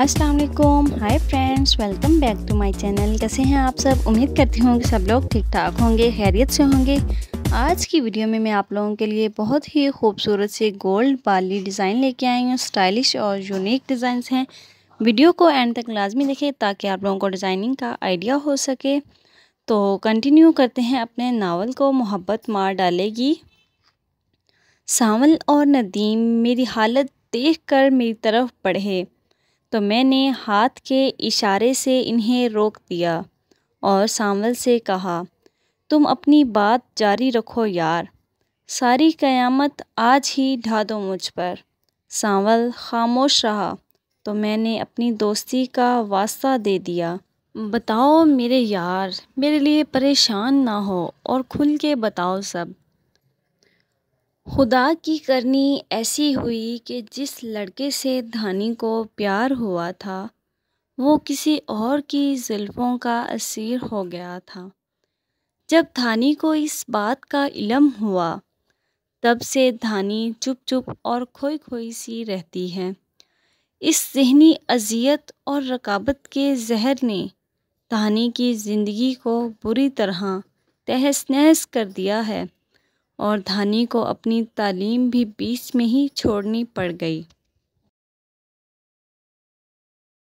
अस्सलाम वालेकुम hi friends welcome back to my channel कैसे हैं आप सब उम्मीद करती हूँ कि सब लोग ठीक ठाक होंगे खैरियत से होंगे आज की वीडियो में मैं आप लोगों के लिए बहुत ही खूबसूरत से गोल्ड बाली डिज़ाइन लेके आई हूँ स्टाइलिश और यूनिक डिज़ाइंस हैं वीडियो को एंड तक लाजमी देखें ताकि आप लोगों को डिज़ाइनिंग का आइडिया हो सके तो कंटिन्यू करते हैं अपने नावल को मोहब्बत मार डालेगी सावल और नदीम मेरी हालत देख कर मेरी तरफ पढ़े तो मैंने हाथ के इशारे से इन्हें रोक दिया और सांवल से कहा तुम अपनी बात जारी रखो यार सारी कयामत आज ही ढा दो मुझ पर सांवल खामोश रहा तो मैंने अपनी दोस्ती का वास्ता दे दिया बताओ मेरे यार मेरे लिए परेशान ना हो और खुल के बताओ सब खुदा की करनी ऐसी हुई कि जिस लड़के से धानी को प्यार हुआ था वो किसी और की जुल्फ़ों का असीर हो गया था जब धानी को इस बात का इलम हुआ तब से धानी चुप चुप और खोई खोई सी रहती है इस जहनी अजियत और रकाबत के जहर ने धानी की ज़िंदगी को बुरी तरह तहस नहस कर दिया है और धानी को अपनी तालीम भी बीच में ही छोड़नी पड़ गई